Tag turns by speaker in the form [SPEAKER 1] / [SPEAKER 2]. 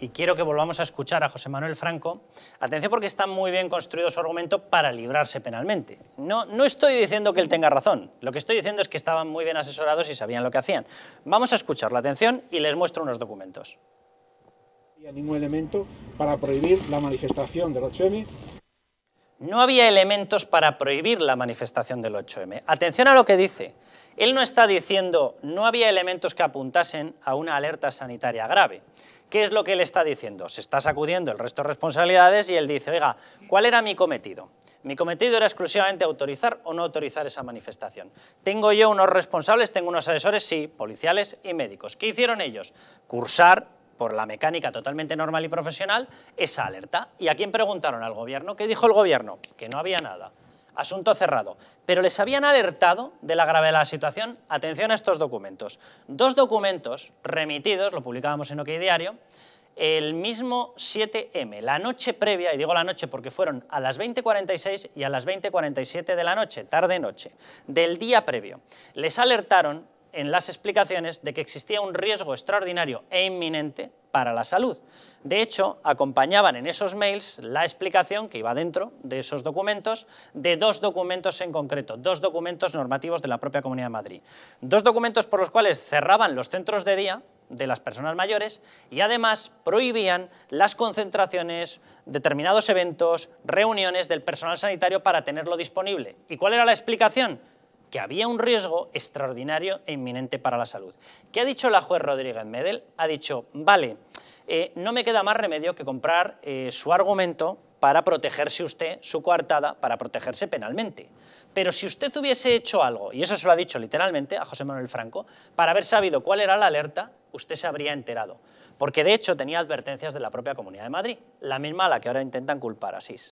[SPEAKER 1] y quiero que volvamos a escuchar a José Manuel Franco. Atención porque está muy bien construido su argumento para librarse penalmente. No, no estoy diciendo que él tenga razón, lo que estoy diciendo es que estaban muy bien asesorados y sabían lo que hacían. Vamos a escuchar la atención y les muestro unos documentos. ningún elemento para prohibir la manifestación de los no había elementos para prohibir la manifestación del 8M. Atención a lo que dice. Él no está diciendo no había elementos que apuntasen a una alerta sanitaria grave. ¿Qué es lo que él está diciendo? Se está sacudiendo el resto de responsabilidades y él dice, oiga, ¿cuál era mi cometido? Mi cometido era exclusivamente autorizar o no autorizar esa manifestación. Tengo yo unos responsables, tengo unos asesores, sí, policiales y médicos. ¿Qué hicieron ellos? Cursar por la mecánica totalmente normal y profesional esa alerta. ¿Y a quién preguntaron? Al gobierno. ¿Qué dijo el gobierno? Que no había nada. Asunto cerrado. Pero les habían alertado de la gravedad de la situación. Atención a estos documentos. Dos documentos remitidos, lo publicábamos en OK Diario, el mismo 7M, la noche previa, y digo la noche porque fueron a las 20.46 y a las 20.47 de la noche, tarde-noche, del día previo. Les alertaron en las explicaciones de que existía un riesgo extraordinario e inminente para la salud. De hecho, acompañaban en esos mails la explicación que iba dentro de esos documentos de dos documentos en concreto, dos documentos normativos de la propia Comunidad de Madrid. Dos documentos por los cuales cerraban los centros de día de las personas mayores y además prohibían las concentraciones, determinados eventos, reuniones del personal sanitario para tenerlo disponible. ¿Y cuál era la explicación? que había un riesgo extraordinario e inminente para la salud. ¿Qué ha dicho la juez Rodríguez Medel? Ha dicho, vale, eh, no me queda más remedio que comprar eh, su argumento para protegerse usted, su coartada, para protegerse penalmente. Pero si usted hubiese hecho algo, y eso se lo ha dicho literalmente a José Manuel Franco, para haber sabido cuál era la alerta, usted se habría enterado. Porque de hecho tenía advertencias de la propia Comunidad de Madrid, la misma a la que ahora intentan culpar a Asís.